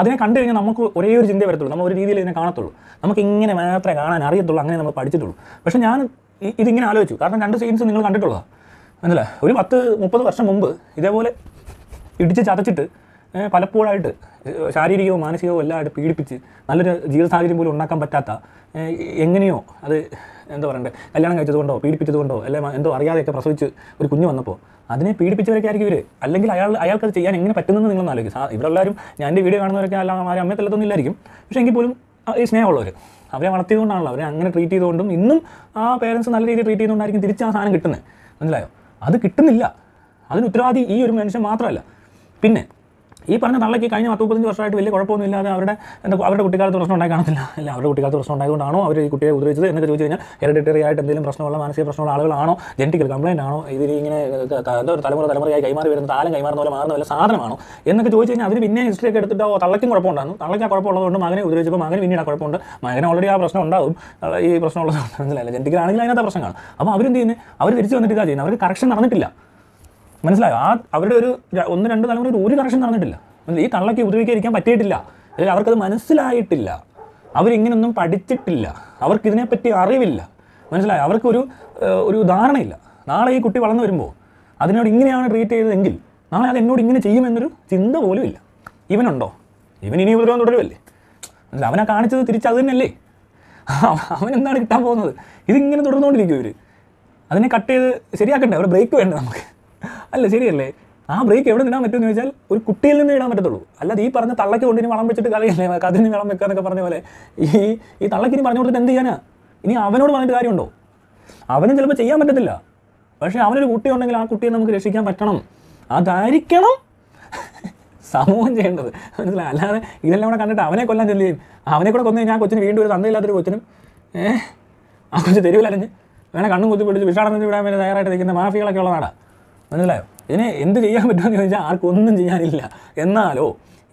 അതിനെ കണ്ടു കഴിഞ്ഞാൽ നമുക്ക് ഒരേ ഒരു ചിന്തയെ വരത്തുള്ളൂ നമ്മൾ ഒരു രീതിയിൽ ഇതിനെ കാണത്തുള്ളൂ നമുക്ക് ഇങ്ങനെ മാത്രമേ കാണാൻ അറിയത്തുള്ളൂ അങ്ങനെ നമ്മൾ പഠിച്ചിട്ടുള്ളൂ പക്ഷേ ഞാൻ ഇതിങ്ങനെ ആലോചിച്ചു കാരണം രണ്ട് സീൻസ് നിങ്ങൾ കണ്ടിട്ടുള്ളതാണ് മനസ്സിലായി ഒരു പത്ത് മുപ്പത് വർഷം മുമ്പ് ഇതേപോലെ ഇടിച്ച് ചതച്ചിട്ട് പലപ്പോഴായിട്ട് ശാരീരികവും മാനസികവും എല്ലാമായിട്ട് പീഡിപ്പിച്ച് നല്ലൊരു ജീവിത സാഹചര്യം പോലും ഉണ്ടാക്കാൻ പറ്റാത്ത എങ്ങനെയോ അത് എന്താ പറയണ്ടേ കല്യാണം കഴിച്ചതുകൊണ്ടോ പീഡിപ്പിച്ചതുകൊണ്ടോ അല്ലെ എന്തോ അറിയാതെയൊക്കെ പ്രസവിച്ച് ഒരു കുഞ്ഞ് വന്നപ്പോൾ അതിനെ പീഡിപ്പിച്ചവരൊക്കെ ആയിരിക്കും ഇവർ അല്ലെങ്കിൽ അയാൾ അയാൾക്കത് ചെയ്യാൻ എങ്ങനെ പറ്റുന്നെന്ന് നിങ്ങൾ ആലോചിക്കും ഇവിടെ എല്ലാവരും ഞാൻ എൻ്റെ വീഡിയോ കാണുന്നവരൊക്കെ അല്ല ആരും അമ്മയെ തല്ലത്തൊന്നുമില്ലായിരിക്കും പക്ഷേ എങ്കിൽ പോലും ഈ സ്നേഹമുള്ളവർ അവരെ വളർത്തിയതുകൊണ്ടാണല്ലോ അവരെ അങ്ങനെ ട്രീറ്റ് ചെയ്തുകൊണ്ടും ഇന്നും ആ പേരൻസ് നല്ല രീതിയിൽ ട്രീറ്റ് ചെയ്തുകൊണ്ടായിരിക്കും തിരിച്ച് ആ സാധനം കിട്ടുന്നത് മനസ്സിലായോ അത് കിട്ടുന്നില്ല അതിന് ഉത്തരവാദി ഈ ഒരു മനുഷ്യൻ മാത്രമല്ല പിന്നെ ഈ പറഞ്ഞ തള്ളയ്ക്ക് കഴിഞ്ഞ പത്ത് മുപ്പത്തഞ്ച് വർഷമായിട്ട് വലിയ കുഴപ്പമൊന്നും ഇല്ലാതെ അവരുടെ എന്താ അവരുടെ കുട്ടിക്കാലത്ത് പ്രശ്നം ഉണ്ടായി കാണത്തില്ല അല്ല അവരുടെ കുട്ടിക്കാലത്ത് പ്രശ്നം ഉണ്ടായതുകൊണ്ടാണോ അവർ ഈ കുട്ടിയെ ഉദ്രവിച്ചത് എന്നൊക്കെ ചോദിച്ചു കഴിഞ്ഞാൽ ഹെറിഡിറ്ററി ആയിട്ട് എന്തെങ്കിലും പ്രശ്നമുള്ള മാനസിക പ്രശ്നമുള്ള ആളുകളാണോ ജെനറ്റിക്കൽ കംപ്ലൈൻ്റ് ആണോ ഇതിൽ ഇങ്ങനെ എന്താ ഒരു തലമുറ തലമുറയായി കൈമാറി വരുന്ന താലം കൈമാറുന്ന പോലെ മാറുന്ന വല്ല സാധനമാണോ എന്നൊക്കെ ചോദിച്ചു കഴിഞ്ഞാൽ അവർ പിന്നെ ഹിസ്റ്ററി ഒക്കെ എടുത്തിട്ടോ തള്ളയ്ക്കും കുഴപ്പമുണ്ടായിരുന്നു തള്ളയ്ക്ക് കുഴപ്പമുള്ളതുകൊണ്ട് മകനെ ഉദ്രവിച്ചപ്പോൾ മകന് പിന്നീട് ആ കുഴപ്പമുണ്ട് മകനെ ഓൾറെഡി ആ പ്രശ്നം ഉണ്ടാവും ഈ പ്രശ്നമുള്ള മനസ്സിലായില്ല ജെനറ്റിക്കൽ ആണെങ്കിൽ അതിനകത്ത് പ്രശ്നം കാണും അപ്പോൾ അവരെന്ത് ചെയ്യുന്നത് അവർ തിരിച്ചു വന്നിട്ട് ഇതാ ചെയ്യുന്നത് അവർക്ക് കറക്ഷൻ നടന്നിട്ടില്ല മനസ്സിലായോ ആ അവരുടെ ഒരു ഒന്ന് രണ്ട് തലമുറ ഒരു കറക്ഷൻ നടന്നിട്ടില്ല ഈ കള്ളയ്ക്ക് ഉപയോഗിക്കാതിരിക്കാൻ പറ്റിയിട്ടില്ല അല്ലെങ്കിൽ അവർക്കത് മനസ്സിലായിട്ടില്ല അവരിങ്ങനൊന്നും പഠിച്ചിട്ടില്ല അവർക്ക് ഇതിനെപ്പറ്റി അറിവില്ല മനസ്സിലായോ അവർക്കൊരു ഒരു ധാരണയില്ല നാളെ ഈ കുട്ടി വളർന്നു വരുമ്പോൾ അതിനോട് ഇങ്ങനെയാണ് ട്രീറ്റ് ചെയ്തതെങ്കിൽ നാളെ അത് എന്നോട് ഇങ്ങനെ ചെയ്യുമെന്നൊരു ചിന്ത പോലും ഇല്ല ഇവനുണ്ടോ ഇവൻ ഇനി ഉപദ്രവം തുടരുമല്ലേ അല്ല അവനെ കാണിച്ചത് തിരിച്ച് അത് തന്നെയല്ലേ അവൻ എന്താണ് കിട്ടാൻ പോകുന്നത് ഇതിങ്ങനെ തുടർന്നുകൊണ്ടിരിക്കും ഇവർ അതിനെ കട്ട് ചെയ്ത് ശരിയാക്കണ്ടേ അവരുടെ ബ്രേക്ക് വേണ്ട നമുക്ക് അല്ല ശരിയല്ലേ ആ ബ്രേക്ക് എവിടെ നിന്നാൻ പറ്റുമെന്ന് ചോദിച്ചാൽ ഒരു കുട്ടിയിൽ നിന്ന് ഇടാൻ പറ്റത്തുള്ളൂ അല്ലാതെ ഈ പറഞ്ഞ തള്ളയ്ക്ക് കൊണ്ടിനി വളം വെച്ചിട്ട് കളിയല്ലേ കതിന് വളം എന്നൊക്കെ പറഞ്ഞ പോലെ ഈ ഈ തള്ളക്കിനി പറഞ്ഞു കൊടുത്തിട്ട് എന്ത് ചെയ്യാനാ ഇനി അവനോട് പറഞ്ഞിട്ട് കാര്യമുണ്ടോ അവനും ചിലപ്പോൾ ചെയ്യാൻ പറ്റത്തില്ല പക്ഷേ അവനൊരു കുട്ടി ഉണ്ടെങ്കിൽ ആ കുട്ടിയെ നമുക്ക് രക്ഷിക്കാൻ പറ്റണം അതായിരിക്കണം സമൂഹം ചെയ്യേണ്ടത് മനസ്സിലായി അല്ലാതെ ഇതെല്ലാം കൂടെ കണ്ടിട്ട് അവനെ കൊല്ലാൻ ചെല്ലുകയും അവനെ കൂടെ കൊന്നു കഴിഞ്ഞാൽ ആ കൊച്ചിന് വീണ്ടും ഒരു തന്നയില്ലാത്തൊരു കൊച്ചിനും ഏഹ് ആ കൊച്ചു തെരുവിലറിഞ്ഞ് വേണേൽ കണ്ണും കുത്തി പിടിച്ച് വിഷാടനത്തിൽ വിടാൻ വേണ്ടി തയ്യാറായിട്ട് നിൽക്കുന്ന മാഫികളൊക്കെ ഉള്ള നാടാണ് മനസ്സിലായോ ഇതിനെ എന്ത് ചെയ്യാൻ പറ്റുമെന്ന് ചോദിച്ചാൽ ആർക്കും ഒന്നും ചെയ്യാനില്ല എന്നാലോ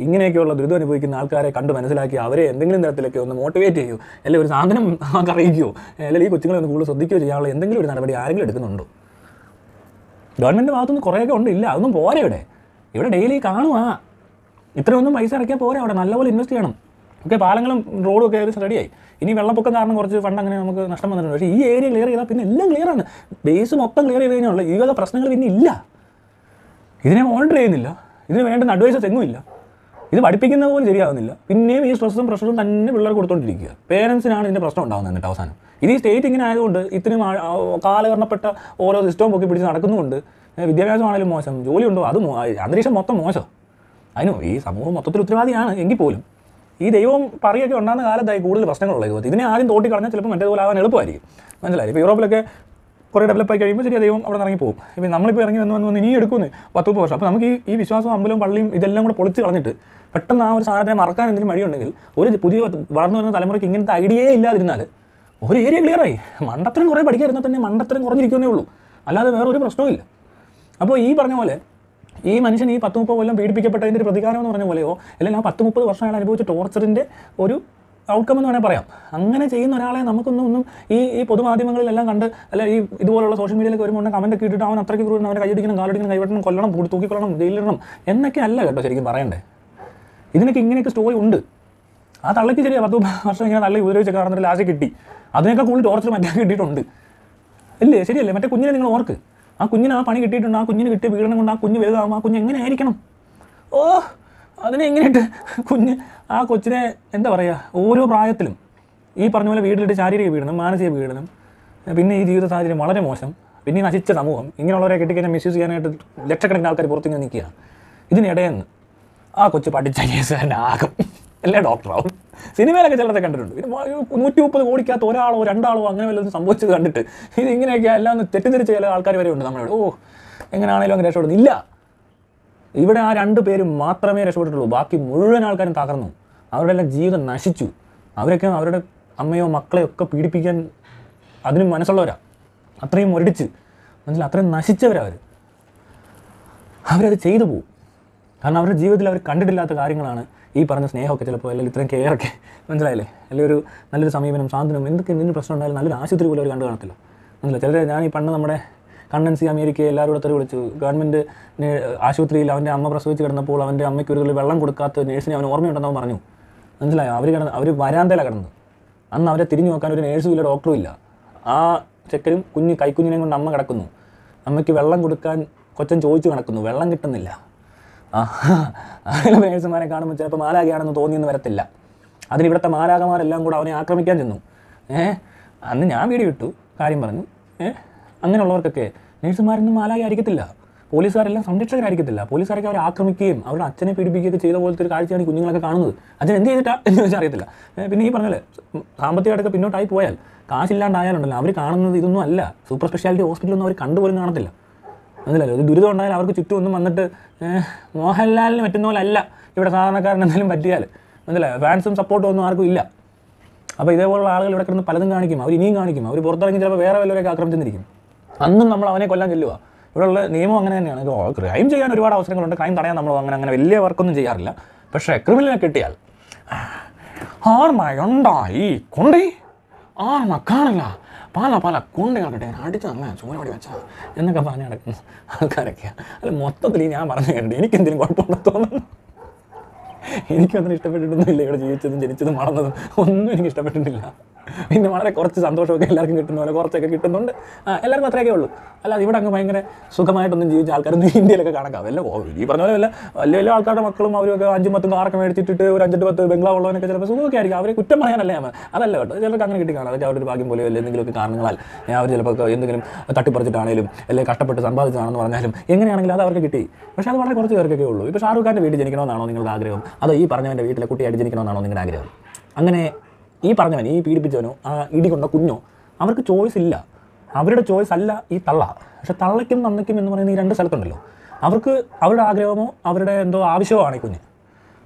ഇങ്ങനെയൊക്കെയുള്ള ദുരിതം അനുഭവിക്കുന്ന ആൾക്കാരെ കണ്ട് മനസ്സിലാക്കി അവരെ എന്തെങ്കിലും തരത്തിലൊക്കെ ഒന്ന് മോട്ടിവേറ്റ് ചെയ്യൂ അല്ലെങ്കിൽ ഒരു സാധനം നമുക്ക് അറിയിക്കുകയോ അല്ലെങ്കിൽ ഈ കൊച്ചുങ്ങളെ ഒന്ന് കൂടുതൽ ശ്രദ്ധിക്കുകയോ ചെയ്യാനുള്ള എന്തെങ്കിലും ഒരു നടപടി ആരെങ്കിലും എടുക്കുന്നുണ്ടോ ഗവൺമെൻറ് ഭാഗത്തുനിന്ന് കുറേയൊക്കെ ഉണ്ട് ഇല്ല അതൊന്നും പോരെ ഇവിടെ ഇവിടെ ഡെയിലി കാണുക ഇത്രയൊന്നും പൈസ ഇറക്കിയാൽ പോരാ അവിടെ നല്ലപോലെ ഇൻവെസ്റ്റ് ചെയ്യണം ഓക്കെ പാലങ്ങളും റോഡും ഒക്കെ ഏകദേശം റെഡിയായി ഇനി വെള്ളപ്പൊക്കം കാരണം കുറച്ച് ഫണ്ട് അങ്ങനെ നമുക്ക് നഷ്ടം വന്നിട്ടുണ്ട് പക്ഷേ ഈ ഏരിയ ക്ലിയർ ചെയ്താൽ പിന്നെ എല്ലാം ക്ലിയർ ആണ് ബേസ് മൊത്തം ക്ലിയർ ചെയ്ത് കഴിഞ്ഞാൽ ഈ വക പ്രശ്നങ്ങൾ പിന്നെ ഇല്ല ഇതിനെ മോണിറ്റർ ചെയ്യുന്നില്ല ഇതിന് വേണ്ട നടുവേശ തെങ്ങുമില്ല ഇത് പഠിപ്പിക്കുന്ന പോലും ശരിയാവുന്നില്ല പിന്നെയും ഈ സ്ട്രെസ്സും പ്രഷറും തന്നെ പിള്ളേർ കൊടുത്തോണ്ടിരിക്കുക പേരൻസിനാണ് ഇതിൻ്റെ പ്രശ്നം ഉണ്ടാകുന്നത് എന്നിട്ട് അവസാനം ഇത് ഈ സ്റ്റേറ്റ് ഇങ്ങനെ ആയതുകൊണ്ട് ഇത്രയും കാലകരണപ്പെട്ട ഓരോ സിസ്റ്റവും പൊക്കി പിടിച്ച് നടക്കുന്നുണ്ട് വിദ്യാഭ്യാസമാണെങ്കിലും മോശം ജോലി ഉണ്ടോ അത് അന്തരീക്ഷം മൊത്തം മോശം അതിനോ ഈ സമൂഹം മൊത്തത്തിൽ ഉത്തരവാദിയാണ് എങ്കിൽ പോലും ഈ ദൈവം പറയൊക്കെ ഉണ്ടാകുന്ന കാലത്തായി കൂടുതൽ പ്രശ്നങ്ങളുള്ള യുവത്തിൽ ഇതിനെ ആദ്യം തോട്ടി കളഞ്ഞാൽ ചിലപ്പോൾ ആകാൻ എളുപ്പമായിരിക്കും മനസ്സിലായി ഇപ്പോൾ യൂറോപ്പിലൊക്കെ കുറേ ഡെവലപ്പായി കഴിയുമ്പോൾ ശരി ദൈവം അവിടെ ഇറങ്ങി പോകും ഇപ്പോൾ നമ്മളിപ്പോൾ ഇറങ്ങി വന്ന് വന്ന് വന്ന് ഇനി എടുക്കുന്നു പത്ത് മുപ്പത് വർഷം അപ്പോൾ നമുക്ക് ഈ ഈ വിശ്വാസവും അമ്പലവും പള്ളിയും ഇതെല്ലാം കൂടെ പൊളിച്ച് കളഞ്ഞിട്ട് പെട്ടെന്ന് ആ ഒരു സാധനത്തെ മറക്കാൻ എന്തെങ്കിലും വഴിയുണ്ടെങ്കിൽ ഒരു പുതിയ വളർന്നു വരുന്ന തലമുറയ്ക്ക് ഇങ്ങനത്തെ ഐഡിയയേ ഇല്ലാതിരുന്നാൽ ഒരു ഏരിയ ക്ലിയറായി മണ്ടത്തരം കുറേ പഠിക്കാതിരുന്നാൽ തന്നെ മണ്ടത്തരം കുറഞ്ഞിരിക്കുന്നേ ഉള്ളൂ അല്ലാതെ വേറെ ഒരു ഇല്ല അപ്പോൾ ഈ പറഞ്ഞ പോലെ ഈ മനുഷ്യൻ ഈ പത്ത് മുപ്പത് കൊല്ലം പീഡിപ്പിക്കപ്പെട്ടതിൻ്റെ ഒരു പ്രതികാരം എന്ന് പറഞ്ഞ പോലെയോ അല്ലെങ്കിൽ ആ പത്ത് മുപ്പത് വർഷം അയാൾ അനുഭവിച്ച ടോർച്ചറിൻ്റെ ഒരു ഔട്ട്കം എന്ന് വേണേൽ പറയാം അങ്ങനെ ചെയ്യുന്ന ഒരാളെ നമുക്കൊന്നും ഒന്നും ഈ ഈ പൊതുമാധ്യമങ്ങളിലെല്ലാം കണ്ട് അല്ലെ ഈ ഇതുപോലുള്ള സോഷ്യൽ മീഡിയയിലേക്ക് വരുമ്പോൾ കമൻ്റ് ഒക്കെ ഇട്ടിട്ട് അവൻ അത്രയ്ക്ക് കൂടുതൽ അവനെ കൈയടിക്കണം കാലടിക്കണം കൈവെട്ടണം കൊല്ലണം തൂക്കിക്കൊള്ളണം ജയിലിടണം എന്നൊക്കെ അല്ല കേട്ടോ ശരിക്കും പറയണ്ടേ ഇതിനൊക്കെ ഇങ്ങനെയൊക്കെ സ്റ്റോറി ഉണ്ട് ആ തള്ളയ്ക്ക് ശരിയാ പത്ത് വർഷം ഇങ്ങനെ നല്ല ഉപദ്രവിച്ച കാരണം ലാസ്റ്റ് കിട്ടി അതിനേക്കാൾ കൂടുതൽ ടോർച്ചർ മറ്റേ കിട്ടിയിട്ടുണ്ട് ഇല്ലേ ശരിയല്ലേ മറ്റേ കുഞ്ഞിനെ നിങ്ങൾ ഓർക്ക് ആ കുഞ്ഞിന് ആ പണി കിട്ടിയിട്ടുണ്ട് ആ കുഞ്ഞിന് കിട്ടിയ പീഡനം കൊണ്ട് ആ കുഞ്ഞ് വലുതാവും ആ കുഞ്ഞ് എങ്ങനെ ആയിരിക്കണം ഓ അതിനെ എങ്ങനെയിട്ട് കുഞ്ഞ് ആ കൊച്ചിനെ എന്താ പറയുക ഓരോ പ്രായത്തിലും ഈ പറഞ്ഞ പോലെ വീട്ടിലിട്ട് ശാരീരിക പീഡനം മാനസിക പീഡനം പിന്നെ ഈ ജീവിത സാഹചര്യം വളരെ മോശം പിന്നെ ഈ നശിച്ച സമൂഹം ഇങ്ങനെയുള്ളവരെ കെട്ടിക്കഴിഞ്ഞാൽ മിസ്യൂസ് ചെയ്യാനായിട്ട് ലക്ഷക്കണക്കിന് ആൾക്കാർ പുറത്തിങ്ങനെ നിൽക്കുക ഇതിനിടയെന്ന് ആ കൊച്ചു പഠിച്ച കേസ് തന്നെ ആകും അല്ലേ ഡോക്ടറാവും സിനിമയിലൊക്കെ ചിലരൊക്കെ കണ്ടിട്ടുണ്ട് പിന്നെ നൂറ്റി മുപ്പത് കോടിക്കകത്ത് ഒരാളോ രണ്ടാളോ അങ്ങനെ വല്ലതും സംഭവിച്ചത് കണ്ടിട്ട് ഇത് ഇങ്ങനെയൊക്കെ എല്ലാം ഒന്ന് തെറ്റിദ്ധരിച്ച് ചില ആൾക്കാർ വരെ ഉണ്ട് നമ്മളോട് ഓ എങ്ങനെയാണെങ്കിലും അങ്ങ് രക്ഷപ്പെടുന്നു ഇല്ല ഇവിടെ ആ രണ്ട് പേര് മാത്രമേ രക്ഷപ്പെട്ടിട്ടുള്ളൂ ബാക്കി മുഴുവൻ ആൾക്കാരും തകർന്നു അവരുടെ എല്ലാം ജീവിതം നശിച്ചു അവരൊക്കെ അവരുടെ അമ്മയോ മക്കളെയോ ഒക്കെ പീഡിപ്പിക്കാൻ അതിനും മനസ്സുള്ളവരാ അത്രയും മുരടിച്ച് മനസ്സിൽ അത്രയും നശിച്ചവരവർ അവരത് ചെയ്തു പോകും കാരണം അവരുടെ ജീവിതത്തിൽ അവർ കണ്ടിട്ടില്ലാത്ത കാര്യങ്ങളാണ് ഈ പറഞ്ഞ സ്നേഹമൊക്കെ ചിലപ്പോൾ അല്ലെങ്കിൽ ഇത്രയും കെയർ ഒക്കെ മനസ്സിലായില്ലേ അല്ലെങ്കിൽ ഒരു നല്ലൊരു സമീപനം സാന്ത്വനം എന്തൊക്കെ എന്തിനും പ്രശ്നം ഉണ്ടായാലും നല്ലൊരു ആശുപത്രി പോലും അവർ കണ്ടു കാണത്തില്ല മനസ്സിലായി ചിലരെ ഞാൻ ഈ പണ്ട് നമ്മുടെ കണ്ണൻസി അമേരിക്കയെ എല്ലാവരും കൂടെ തെറി വിളിച്ചു ഗവൺമെൻറ് ആശുപത്രിയിൽ അവൻ്റെ അമ്മ പ്രസവിച്ച് കിടന്നപ്പോൾ അവൻ്റെ അമ്മയ്ക്ക് ഒരു വെള്ളം കൊടുക്കാത്ത നേഴ്സിനെ അവൻ ഓർമ്മയുണ്ടെന്ന് പറഞ്ഞു മനസ്സിലായോ അവർ കിടന്ന് അവർ വരാന്തയിലാണ് കിടന്നത് അന്ന് അവരെ തിരിഞ്ഞു നോക്കാൻ ഒരു നേഴ്സും ഇല്ല ഡോക്ടറും ഇല്ല ആ ചെക്കനും കുഞ്ഞ് കൈക്കുഞ്ഞിനെയും കൊണ്ട് അമ്മ കിടക്കുന്നു അമ്മയ്ക്ക് വെള്ളം കൊടുക്കാൻ കൊച്ചൻ ചോദിച്ചു കിടക്കുന്നു വെള്ളം കിട്ടുന്നില്ല അങ്ങനെ നേഴ്സുമാരെ കാണുമ്പോൾ ചിലപ്പോൾ മാലാകയാണെന്ന് തോന്നിയെന്ന് വരത്തില്ല അതിനിവിടുത്തെ ഇവിടുത്തെ മാലാകമാരെല്ലാം കൂടെ അവനെ ആക്രമിക്കാൻ ചെന്നു ഏഹ് അന്ന് ഞാൻ വീഡിയോ ഇട്ടു കാര്യം പറഞ്ഞു ഏഹ് അങ്ങനെയുള്ളവർക്കൊക്കെ നേഴ്സുമാരൊന്നും മാലാകി ആയിരിക്കത്തില്ല പോലീസുകാരെല്ലാം സംരക്ഷകരായിരിക്കത്തില്ല പോലീസുകാരൊക്കെ അവരെ ആക്രമിക്കുകയും അവരുടെ അച്ഛനെ പീഡിപ്പിക്കുകയൊക്കെ ചെയ്ത പോലത്തെ ഒരു കാഴ്ചയാണ് കുഞ്ഞുങ്ങളൊക്കെ കാണുന്നത് അച്ഛൻ എന്ത് ചെയ്തിട്ടാ എന്ന് ചോദിച്ചാൽ അറിയത്തില്ല പിന്നെ ഈ പറഞ്ഞാൽ സാമ്പത്തികമായിട്ടൊക്കെ പിന്നോട്ടായി പോയാൽ കാശില്ലാണ്ടായാലുണ്ടല്ലോ അവർ കാണുന്നത് ഇതൊന്നും അല്ല സൂപ്പർ സ്പെഷ്യാലിറ്റി ഹോസ്പിറ്റലൊന്നും അവർ കണ്ടുപോലും കാണത്തില്ല അതിലല്ലോ ഒരു ദുരിതം ഉണ്ടായാലും അവർക്ക് ചുറ്റും ഒന്നും വന്നിട്ട് മോഹൻലാലിന് പറ്റുന്ന പോലെ അല്ല ഇവിടെ സാധാരണക്കാരൻ എന്തെങ്കിലും പറ്റിയാൽ മനസ്സിലായോ ഫാൻസും സപ്പോർട്ടും ഒന്നും ആർക്കും ഇല്ല അപ്പോൾ ഇതേപോലുള്ള ആളുകൾ ഇവിടെ കിടന്ന് പലതും കാണിക്കും അവർ ഇനിയും കാണിക്കും അവർ പുറത്തിറങ്ങി ചിലപ്പോൾ വേറെ വല്ലവരെയൊക്കെ ആക്രമിച്ചെന്നിരിക്കും അന്നും നമ്മൾ അവനെ കൊല്ലാൻ ചെല്ലുക ഇവിടെയുള്ള നിയമം അങ്ങനെ തന്നെയാണ് ക്രൈം ചെയ്യാൻ ഒരുപാട് അവസരങ്ങളുണ്ട് ക്രൈം തടയാൻ നമ്മൾ അങ്ങനെ അങ്ങനെ വലിയ വർക്കൊന്നും ചെയ്യാറില്ല പക്ഷേ ക്രിമിനലിനെ കിട്ടിയാൽ ആർമയുണ്ടായി കൊണ്ടേ ആർമ കാണില്ല പാല പാല കുണ്ടകളൊക്കെ അടിച്ച് നല്ല ചൂരപടി വെച്ചാൽ എന്നൊക്കെ പറഞ്ഞ് നടക്കുന്ന ആൾക്കാരൊക്കെയാണ് അല്ല മൊത്തത്തിൽ ഞാൻ പറഞ്ഞു എനിക്ക് എനിക്കെന്തെങ്കിലും കുഴപ്പമുണ്ടെന്ന് തോന്നുന്നു എനിക്കതിന് ഇഷ്ടപ്പെട്ടിട്ടൊന്നുമില്ല ഇവിടെ ജീവിച്ചതും ജനിച്ചതും വളർന്നതും ഒന്നും എനിക്ക് ഇഷ്ടപ്പെട്ടിട്ടില്ല പിന്നെ വളരെ കുറച്ച് സന്തോഷമൊക്കെ എല്ലാവർക്കും കിട്ടുന്ന പോലെ കുറച്ചൊക്കെ കിട്ടുന്നുണ്ട് എല്ലാവർക്കും അത്രയൊക്കെ ഉള്ളൂ അല്ലാതെ ഇവിടെ അങ്ങ് ഭയങ്കര സുഖമായിട്ടൊന്നും ജീവിച്ച ആൾക്കാരൊന്നും ഇന്ത്യയിലൊക്കെ കണക്കാം വല്ല ഈ പറഞ്ഞ പോലെ വല്ല വലിയ വലിയ ആൾക്കാരുടെ മക്കളും അവരൊക്കെ അഞ്ചും പത്തും കാറൊക്കെ മേടിച്ചിട്ട് ഒരു അഞ്ചെട്ട് പത്ത് ബംഗ്ലാവ് ഉള്ളവനൊക്കെ ചിലപ്പോൾ സുഖമൊക്കെ ആയിരിക്കും അവരെ കുറ്റം പറയാനല്ല ഞാൻ അതല്ല കേട്ടോ ചിലർക്ക് അങ്ങനെ കിട്ടി കാണാം അതൊക്കെ അവരുടെ ഭാഗ്യം പോലെ അല്ലെങ്കിൽ എന്തെങ്കിലുമൊക്കെ കാരണങ്ങളാൽ അവർ ചിലപ്പോൾ എന്തെങ്കിലും തട്ടിപ്പറിച്ചിട്ടാണേലും അല്ലെങ്കിൽ കഷ്ടപ്പെട്ട് സമ്പാദിച്ചതാണെന്ന് പറഞ്ഞാലും എങ്ങനെയാണെങ്കിലും അത് അവർക്ക് കിട്ടി പക്ഷേ അത് വളരെ കുറച്ച് പേർക്കൊക്കെ ഉള്ളൂ ഇപ്പോൾ ഷാറുഖ് വീട്ടിൽ ജനിക്കണമെന്നാണോ നിങ്ങളുടെ ആഗ്രഹം അതോ ഈ പറഞ്ഞവൻ്റെ വീട്ടിലെ കുട്ടിയായിട്ട് ജനിക്കണമെന്നാണോ നിങ്ങളുടെ ആഗ്രഹം അങ്ങനെ ഈ പറഞ്ഞവൻ ഈ പീഡിപ്പിച്ചവനോ ആ ഇടി കൊണ്ട കുഞ്ഞോ അവർക്ക് ചോയ്സ് ഇല്ല അവരുടെ ചോയ്സ് അല്ല ഈ തള്ള പക്ഷെ തള്ളയ്ക്കും നന്നയ്ക്കും എന്ന് പറയുന്ന ഈ രണ്ട് സ്ഥലത്തുണ്ടല്ലോ അവർക്ക് അവരുടെ ആഗ്രഹമോ അവരുടെ എന്തോ ആവശ്യമോ ആണ് ഈ കുഞ്ഞ്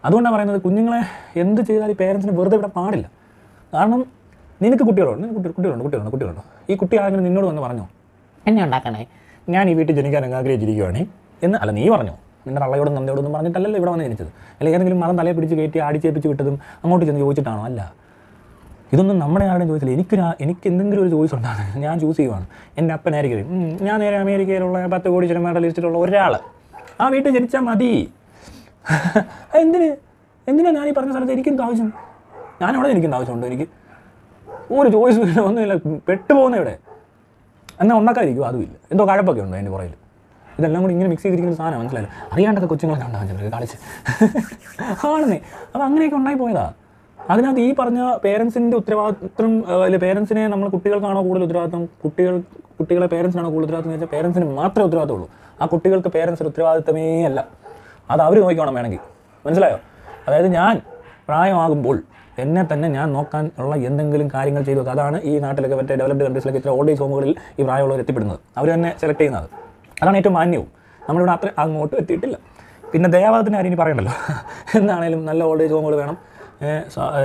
അതുകൊണ്ടാണ് പറയുന്നത് കുഞ്ഞുങ്ങളെ എന്ത് ചെയ്താൽ ഈ പേരൻസിന് വെറുതെ ഇവിടെ പാടില്ല കാരണം നിനക്ക് കുട്ടികളുണ്ട് കുട്ടി കുട്ടികളുണ്ട് കുട്ടികളുണ്ട് കുട്ടികളുണ്ട് ഈ കുട്ടി ആരെങ്കിലും നിന്നോട് വന്ന് പറഞ്ഞോ എന്നെ ഉണ്ടാക്കണേ ഞാൻ ഈ വീട്ടിൽ ജനിക്കാൻ ആഗ്രഹിച്ചിരിക്കുകയാണ് എന്ന് അല്ല നീ പറഞ്ഞോ നിന്റെ തള്ളയോടും നന്ദയോടൊന്നും പറഞ്ഞിട്ടല്ലല്ലോ ഇവിടെ വന്ന് ജനിച്ചത് അല്ലെങ്കിൽ ഏതെങ്കിലും മരം തലയെ പിടിച്ച് കയറ്റി ആടിച്ചേപ്പിച്ച് വിട്ടതും അങ്ങോട്ട് ചെന്ന് ചോദിച്ചിട്ടാണോ അല്ല ഇതൊന്നും നമ്മുടെ ആരുടെയും ചോയ്സില്ല എനിക്കൊരു എനിക്ക് എന്തെങ്കിലും ഒരു ചോയ്സ് ഉണ്ടാകും ഞാൻ ചൂസ് ചെയ്യുവാണ് എൻ്റെ അപ്പനായിരിക്കും ഞാൻ നേരെ അമേരിക്കയിലുള്ള പത്ത് കോടി ജനമാരുടെ ലിസ്റ്റിലുള്ള ഒരാൾ ആ വീട്ടിൽ ജനിച്ചാൽ മതി എന്തിന് എന്തിനാ ഞാൻ ഈ പറഞ്ഞ സ്ഥലത്ത് എനിക്കെന്ത് ആവശ്യം ഞാനവിടെ എനിക്കെന്ത് ആവശ്യമുണ്ട് എനിക്ക് ഒരു ചോയ്സ് ഒന്നുമില്ല പെട്ടുപോകുന്ന ഇവിടെ എന്നാൽ ഉണ്ടാക്കാതിരിക്കും അതുമില്ല എന്തോ കഴപ്പൊക്കെ ഉണ്ടോ അതിൻ്റെ പുറയിൽ ഇതെല്ലാം കൂടി ഇങ്ങനെ മിക്സ് ചെയ്തിരിക്കുന്ന സാധനം മനസ്സിലായില്ല അറിയാണ്ടൊക്കെ കൊച്ചുങ്ങളൊക്കെ ഉണ്ടാകും ചിലർ കളിച്ച് ആണെന്നേ അത് അങ്ങനെയൊക്കെ ഉണ്ടായി പോയതാണ് അതിനകത്ത് ഈ പറഞ്ഞ പേരൻസിന്റെ ഉത്തരവാദിത്വം അല്ലെ പേരൻസിനെ നമ്മൾ കുട്ടികൾക്കാണോ കൂടുതൽ ഉത്തരവാദിത്വം കുട്ടികൾ കുട്ടികളെ പേരൻസിനാണോ കൂടുതൽ ഉത്തരവാദിത്വം എന്ന് വെച്ചാൽ പേരൻസിന് മാത്രമേ ഉത്തരവാദിത്തമുള്ളൂ ആ കുട്ടികൾക്ക് പേരൻസിന് ഉത്തരവാദിത്തമേ അല്ല അത് അവർ നോക്കിക്കണം വേണമെങ്കിൽ മനസ്സിലായോ അതായത് ഞാൻ പ്രായമാകുമ്പോൾ എന്നെ തന്നെ ഞാൻ നോക്കാൻ ഉള്ള എന്തെങ്കിലും കാര്യങ്ങൾ ചെയ്തു വെക്കുക അതാണ് ഈ നാട്ടിലൊക്കെ മറ്റേ ഡെവലപ്ഡ് കൺട്രീസിലൊക്കെ ഇത്ര ഓൾഡ് ഏജ് ഹോമുകളിൽ ഈ പ്രായമുള്ളവർ എത്തിപ്പെടുന്നത് അവർ തന്നെ സെലക്ട് ചെയ്യുന്നത് അതാണ് ഏറ്റവും മാന്യവും നമ്മളിവിടെ അത്ര അങ്ങോട്ടും എത്തിയിട്ടില്ല പിന്നെ ദേവാദത്തിന് കാര്യം ഇനി പറയണ്ടല്ലോ എന്താണേലും നല്ല ഓൾഡ് ഏജ് ഹോമുകൾ വേണം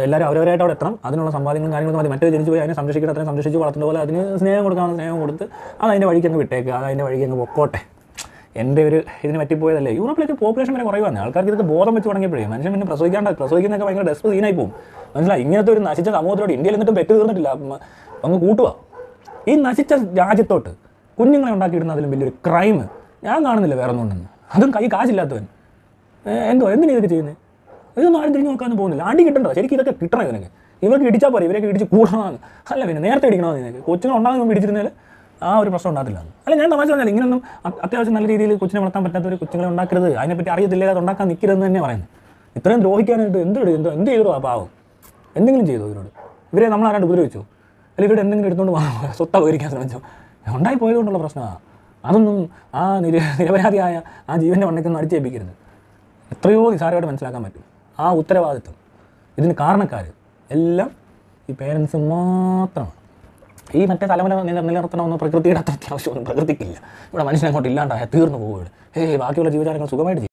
എല്ലാവരും അവരവരായിട്ട് അവിടെ എത്തണം അതിനുള്ള സമ്പാദ്യങ്ങളും കാര്യങ്ങളും മതി മറ്റേ ജനിച്ചു പോയി അതിനെ സംരക്ഷിക്കണം അത്രയും സംരക്ഷിച്ച് വളർത്തുന്ന പോലെ അതിന് സ്നേഹം കൊടുക്കാവുന്ന സ്നേഹം കൊടുത്ത് അത് അതിൻ്റെ വഴിക്ക് അങ്ങ് വിട്ടേക്കുക അത് അതിൻ്റെ വഴിക്ക് അങ്ങ് പൊക്കോട്ടെ എൻ്റെ ഒരു ഇതിന് പറ്റിപ്പോയതല്ലേ യൂറോപ്പിലേക്ക് പോപ്പുലേഷൻ വരെ കുറയുവാണ് ആൾക്കാർക്ക് ഇതൊക്കെ ബോധം വെച്ച് തുടങ്ങിയപ്പോഴേ മനുഷ്യൻ പിന്നെ പ്രസവിക്കാണ്ട് പ്രസവിക്കുന്നൊക്കെ ഭയങ്കര ഡെസ്പ് സീനായി പോകും മനസ്സിലായി ഇങ്ങനത്തെ ഒരു നശിച്ച സമൂഹത്തോട് ഇന്ത്യയിൽ നിന്നിട്ട് പെറ്റ് തീർന്നിട്ടില്ല അങ്ങ് കൂട്ടുക ഈ നശിച്ച രാജ്യത്തോട്ട് കുഞ്ഞുങ്ങളെ ഉണ്ടാക്കിയിടുന്ന അതിലും വലിയൊരു ക്രൈം ഞാൻ കാണുന്നില്ല വേറെ ഒന്നും ഉണ്ടെന്ന് അതും കൈ കാശില്ലാത്തവൻ എന്തോ എന്തിനാ ഇതൊക്കെ ചെയ്യുന്നത് ഇതൊന്നും ആരും തിരിഞ്ഞു നോക്കാനും പോകുന്നില്ല അടി കിട്ടണ്ട ശരിക്കും ഇതൊക്കെ കിട്ടണം ഇതിനൊക്കെ ഇവർക്ക് ഇടിച്ചാൽ പോരെ ഇവരൊക്കെ ഇടിച്ച് കൂടണമെന്ന് അല്ല പിന്നെ നേരത്തെ ഇടിക്കണമെന്ന് നിനക്ക് കൊച്ചിനെ ഉണ്ടാകുമ്പോൾ ഇടിച്ചിരുന്നാൽ ആ ഒരു പ്രശ്നം ഉണ്ടാകില്ല അല്ല ഞാൻ തമാശ പറഞ്ഞാൽ ഇങ്ങനൊന്നും അത്യാവശ്യം നല്ല രീതിയിൽ കൊച്ചിനെ വളർത്താൻ പറ്റാത്ത ഒരു കൊച്ചുങ്ങളെ ഉണ്ടാക്കരുത് അതിനെപ്പറ്റി അറിയത്തില്ല അത് ഉണ്ടാക്കാൻ നിൽക്കരുതെന്ന് തന്നെ പറയുന്നു ഇത്രയും ദ്രോഹിക്കാനായിട്ട് എന്ത് എന്തോ എന്ത് ചെയ്തോ പാവം എന്തെങ്കിലും ചെയ്തോ ഇവരോട് ഇവരെ നമ്മൾ ആരാണ്ട് ഉപദ്രവിച്ചു അല്ല ഇവിടെ എന്തെങ്കിലും എടുത്തുകൊണ്ട് സ്വത്ത ഉപകരിക്കാൻ ശ്രമിച്ചോ ഉണ്ടായി പോയതുകൊണ്ടുള്ള പ്രശ്നമാണ് അതൊന്നും ആ നിര നിരപരാധിയായ ആ ജീവൻ്റെ വണ്ണക്കൊന്നും അടിച്ചേൽപ്പിക്കരുത് എത്രയോ നിസാരമായിട്ട് മനസ്സിലാക്കാൻ പറ്റും ആ ഉത്തരവാദിത്വം ഇതിന് കാരണക്കാർ എല്ലാം ഈ പേരൻസ് മാത്രമാണ് ഈ മറ്റേ തലമുറ നില നിലനിർത്തണമെന്ന് പ്രകൃതിയുടെ അത്ര അത്യാവശ്യമൊന്നും പ്രകൃതിക്കില്ല ഇവിടെ മനുഷ്യനെ അങ്ങോട്ട് ഇല്ലാണ്ടായ തീർന്നു പോകുകയാണ് ഏയ് ബാക്കിയുള്ള ജീവജാലങ്ങൾ സുഖമായിട്ട് ചെയ്യും